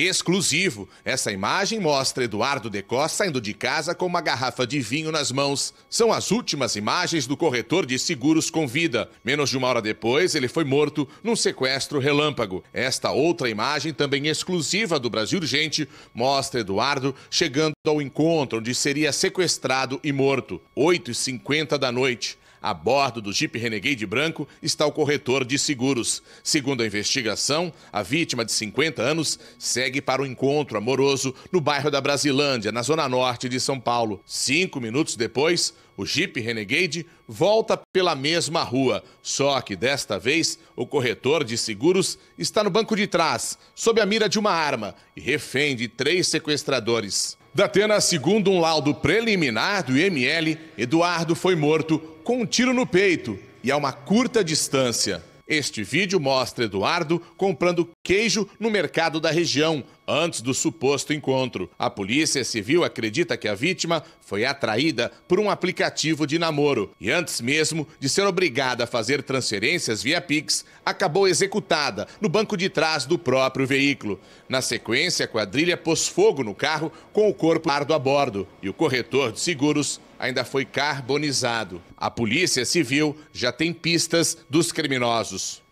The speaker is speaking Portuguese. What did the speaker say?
Exclusivo. Essa imagem mostra Eduardo Decó saindo de casa com uma garrafa de vinho nas mãos. São as últimas imagens do corretor de seguros com vida. Menos de uma hora depois, ele foi morto num sequestro relâmpago. Esta outra imagem, também exclusiva do Brasil Urgente, mostra Eduardo chegando ao encontro onde seria sequestrado e morto. 8h50 da noite. A bordo do Jeep Renegade branco está o corretor de seguros. Segundo a investigação, a vítima de 50 anos segue para o um encontro amoroso no bairro da Brasilândia, na zona norte de São Paulo. Cinco minutos depois, o Jeep Renegade volta pela mesma rua, só que desta vez o corretor de seguros está no banco de trás, sob a mira de uma arma e refém de três sequestradores. Datena, segundo um laudo preliminar do IML, Eduardo foi morto com um tiro no peito e a uma curta distância. Este vídeo mostra Eduardo comprando queijo no mercado da região, antes do suposto encontro. A Polícia Civil acredita que a vítima foi atraída por um aplicativo de namoro e, antes mesmo de ser obrigada a fazer transferências via Pix, acabou executada no banco de trás do próprio veículo. Na sequência, a quadrilha pôs fogo no carro com o corpo ardo a bordo e o corretor de seguros ainda foi carbonizado. A Polícia Civil já tem pistas dos criminosos.